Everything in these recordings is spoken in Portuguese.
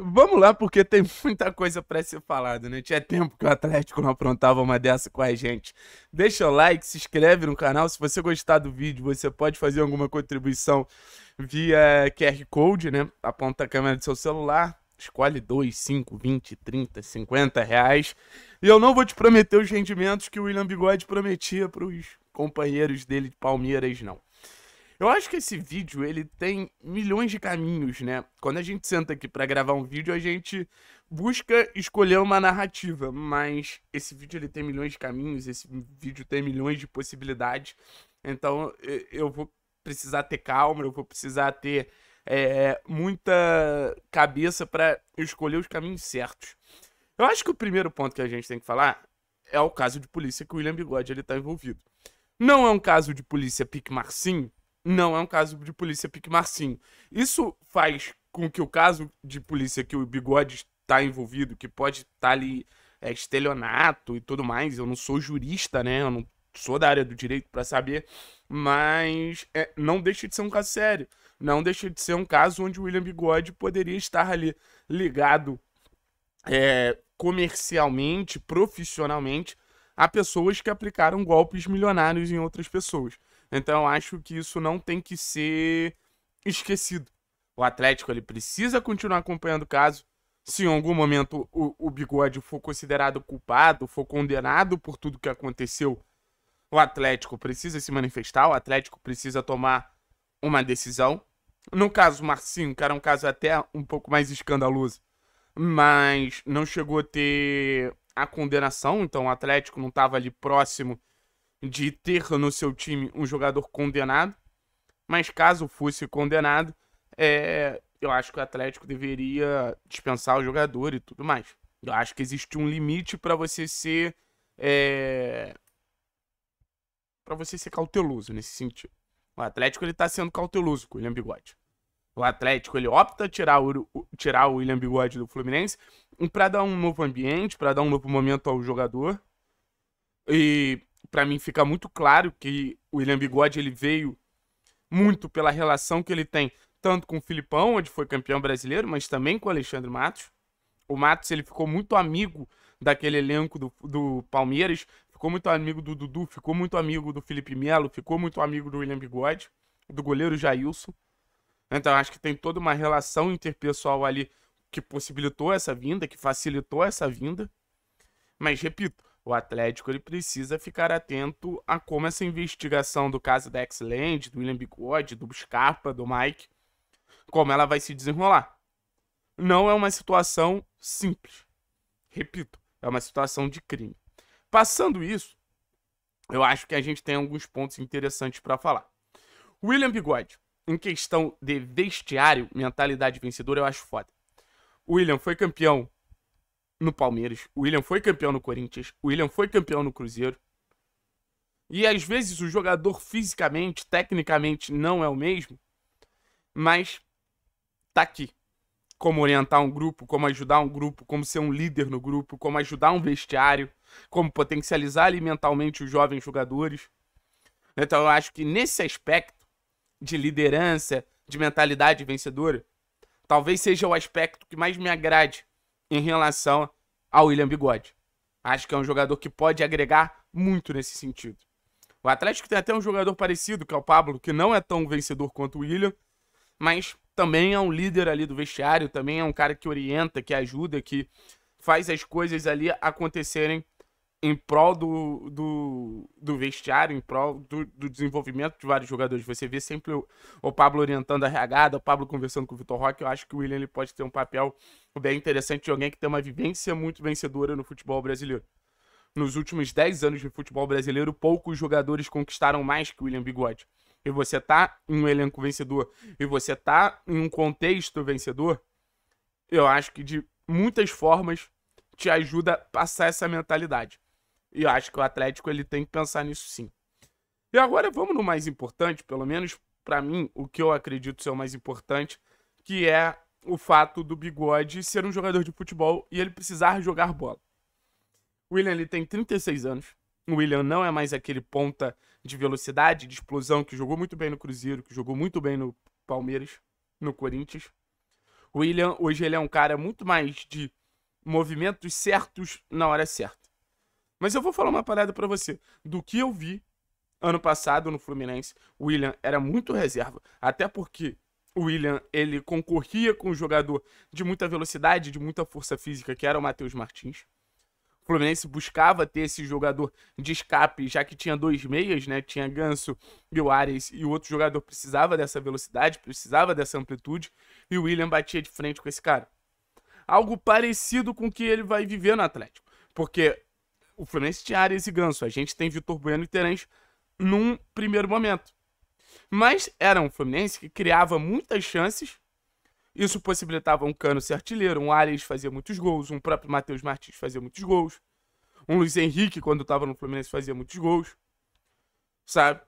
Vamos lá, porque tem muita coisa para ser falada, né? Tinha tempo que o Atlético não aprontava uma dessa com a gente. Deixa o like, se inscreve no canal. Se você gostar do vídeo, você pode fazer alguma contribuição via QR Code, né? Aponta a câmera do seu celular, escolhe 2, 5, 20, 30, 50 reais. E eu não vou te prometer os rendimentos que o William Bigode prometia para os companheiros dele de Palmeiras, não. Eu acho que esse vídeo ele tem milhões de caminhos, né? Quando a gente senta aqui para gravar um vídeo, a gente busca escolher uma narrativa, mas esse vídeo ele tem milhões de caminhos, esse vídeo tem milhões de possibilidades. Então eu vou precisar ter calma, eu vou precisar ter é, muita cabeça para escolher os caminhos certos. Eu acho que o primeiro ponto que a gente tem que falar é o caso de polícia que o William Bigode ele tá envolvido. Não é um caso de polícia pique Marcinho, não é um caso de polícia pique Marcinho. Isso faz com que o caso de polícia que o Bigode está envolvido, que pode estar tá ali é, estelionato e tudo mais, eu não sou jurista, né? Eu não sou da área do direito para saber, mas é, não deixa de ser um caso sério. Não deixa de ser um caso onde o William Bigode poderia estar ali ligado é, comercialmente, profissionalmente, a pessoas que aplicaram golpes milionários em outras pessoas. Então acho que isso não tem que ser esquecido. O Atlético ele precisa continuar acompanhando o caso. Se em algum momento o, o Bigode for considerado culpado, for condenado por tudo que aconteceu, o Atlético precisa se manifestar, o Atlético precisa tomar uma decisão. No caso Marcinho, que era um caso até um pouco mais escandaloso, mas não chegou a ter a condenação, então o Atlético não estava ali próximo de ter no seu time um jogador condenado, mas caso fosse condenado, é, eu acho que o Atlético deveria dispensar o jogador e tudo mais. Eu acho que existe um limite para você ser é, para você ser cauteloso nesse sentido. O Atlético ele tá sendo cauteloso com o William Bigode. O Atlético ele opta tirar o, tirar o William Bigode do Fluminense para dar um novo ambiente, para dar um novo momento ao jogador. E para mim fica muito claro que o William Bigode ele veio muito pela relação que ele tem tanto com o Filipão, onde foi campeão brasileiro, mas também com o Alexandre Matos. O Matos ele ficou muito amigo daquele elenco do, do Palmeiras, ficou muito amigo do Dudu, ficou muito amigo do Felipe Melo, ficou muito amigo do William Bigode, do goleiro Jailson. Então acho que tem toda uma relação interpessoal ali que possibilitou essa vinda, que facilitou essa vinda. Mas repito, o Atlético ele precisa ficar atento a como essa investigação do caso da X-Land, do William Bigode, do Scarpa, do Mike, como ela vai se desenrolar. Não é uma situação simples. Repito, é uma situação de crime. Passando isso, eu acho que a gente tem alguns pontos interessantes para falar. William Bigode, em questão de vestiário, mentalidade vencedora, eu acho foda. William foi campeão no Palmeiras, o William foi campeão no Corinthians, o William foi campeão no Cruzeiro. E às vezes o jogador fisicamente, tecnicamente não é o mesmo, mas tá aqui. Como orientar um grupo, como ajudar um grupo, como ser um líder no grupo, como ajudar um vestiário, como potencializar alimentalmente os jovens jogadores. Então eu acho que nesse aspecto de liderança, de mentalidade vencedora, talvez seja o aspecto que mais me agrade em relação ao William Bigode. Acho que é um jogador que pode agregar muito nesse sentido. O Atlético tem até um jogador parecido, que é o Pablo, que não é tão vencedor quanto o William, mas também é um líder ali do vestiário, também é um cara que orienta, que ajuda, que faz as coisas ali acontecerem em prol do, do, do vestiário, em prol do, do, desenvolvimento de vários jogadores. Você vê sempre o, o Pablo orientando a reagada, o Pablo conversando com o Vitor Roque. Eu acho que o William ele pode ter um papel bem interessante de alguém que tem uma vivência muito vencedora no futebol brasileiro. Nos últimos 10 anos de futebol brasileiro, poucos jogadores conquistaram mais que o William Bigode. E você tá em um elenco vencedor, e você tá em um contexto vencedor, eu acho que de muitas formas te ajuda a passar essa mentalidade e eu acho que o Atlético ele tem que pensar nisso sim. E agora vamos no mais importante, pelo menos para mim, o que eu acredito ser o mais importante, que é o fato do Bigode ser um jogador de futebol e ele precisar jogar bola. O William ele tem 36 anos. O William não é mais aquele ponta de velocidade, de explosão que jogou muito bem no Cruzeiro, que jogou muito bem no Palmeiras, no Corinthians. O William hoje ele é um cara muito mais de movimentos certos na hora certa. Mas eu vou falar uma parada para você. Do que eu vi ano passado no Fluminense, o William era muito reserva. Até porque o William, ele concorria com um jogador de muita velocidade, de muita força física, que era o Matheus Martins. O Fluminense buscava ter esse jogador de escape, já que tinha dois meias, né? Tinha Ganso e o Ares, e o outro jogador precisava dessa velocidade, precisava dessa amplitude, e o William batia de frente com esse cara. Algo parecido com o que ele vai viver no Atlético. Porque o Fluminense tinha Arias e Ganso. A gente tem Vitor Bueno e Terence num primeiro momento. Mas era um Fluminense que criava muitas chances. Isso possibilitava um Cano ser artilheiro, um Arias fazer muitos gols, um próprio Matheus Martins fazer muitos gols. Um Luiz Henrique, quando estava no Fluminense, fazia muitos gols. Sabe?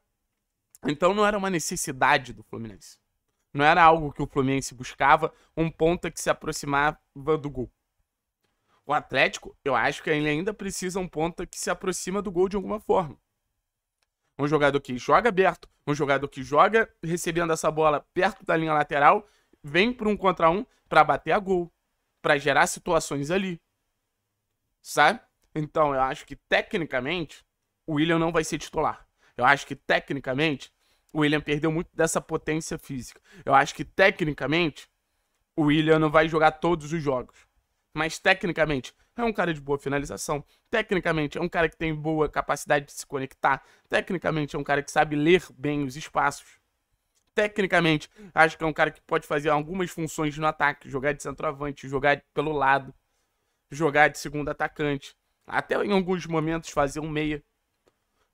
Então não era uma necessidade do Fluminense. Não era algo que o Fluminense buscava, um ponta que se aproximava do gol. O Atlético, eu acho que ele ainda precisa um ponta que se aproxima do gol de alguma forma. Um jogador que joga aberto, um jogador que joga recebendo essa bola perto da linha lateral, vem para um contra um para bater a gol, para gerar situações ali. Sabe? Então, eu acho que tecnicamente o William não vai ser titular. Eu acho que tecnicamente o William perdeu muito dessa potência física. Eu acho que tecnicamente o William não vai jogar todos os jogos mas tecnicamente é um cara de boa finalização, tecnicamente é um cara que tem boa capacidade de se conectar, tecnicamente é um cara que sabe ler bem os espaços. Tecnicamente, acho que é um cara que pode fazer algumas funções no ataque, jogar de centroavante, jogar pelo lado, jogar de segundo atacante, até em alguns momentos fazer um meia.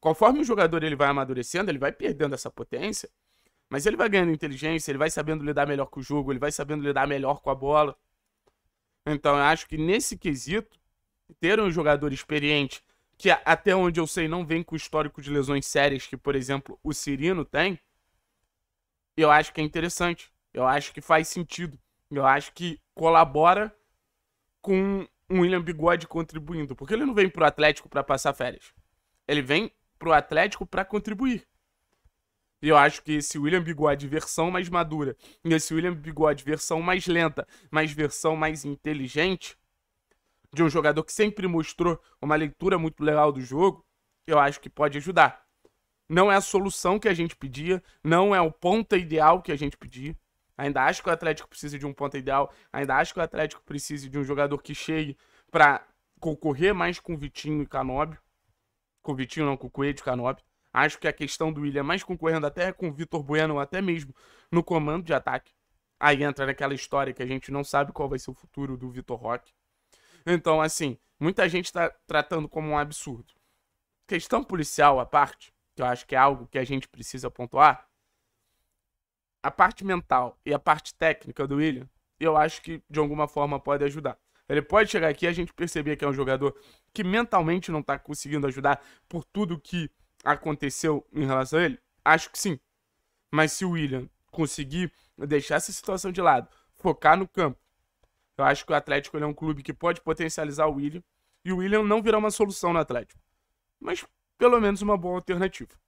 Conforme o jogador ele vai amadurecendo, ele vai perdendo essa potência, mas ele vai ganhando inteligência, ele vai sabendo lidar melhor com o jogo, ele vai sabendo lidar melhor com a bola. Então, eu acho que nesse quesito, ter um jogador experiente, que até onde eu sei não vem com histórico de lesões sérias que, por exemplo, o Cirino tem, eu acho que é interessante. Eu acho que faz sentido. Eu acho que colabora com o William Bigode contribuindo. Porque ele não vem pro Atlético para passar férias. Ele vem pro Atlético para contribuir. E eu acho que esse William Bigode versão mais madura e esse William Bigode versão mais lenta, mas versão mais inteligente de um jogador que sempre mostrou uma leitura muito legal do jogo, eu acho que pode ajudar. Não é a solução que a gente pedia, não é o ponta ideal que a gente pedia. Ainda acho que o Atlético precisa de um ponta ideal, ainda acho que o Atlético precisa de um jogador que chegue para concorrer mais com o Vitinho e Canóbio. Com o Vitinho, não, com o Coelho e Canóbio Acho que a questão do William é mais concorrendo até com o Vitor Bueno, até mesmo no comando de ataque. Aí entra naquela história que a gente não sabe qual vai ser o futuro do Vitor Roque. Então, assim, muita gente está tratando como um absurdo. Questão policial à parte, que eu acho que é algo que a gente precisa pontuar, a parte mental e a parte técnica do William, eu acho que de alguma forma pode ajudar. Ele pode chegar aqui e a gente perceber que é um jogador que mentalmente não está conseguindo ajudar por tudo que aconteceu em relação a ele? Acho que sim. Mas se o William conseguir deixar essa situação de lado, focar no campo, eu acho que o Atlético é um clube que pode potencializar o William. E o William não virá uma solução no Atlético. Mas pelo menos uma boa alternativa.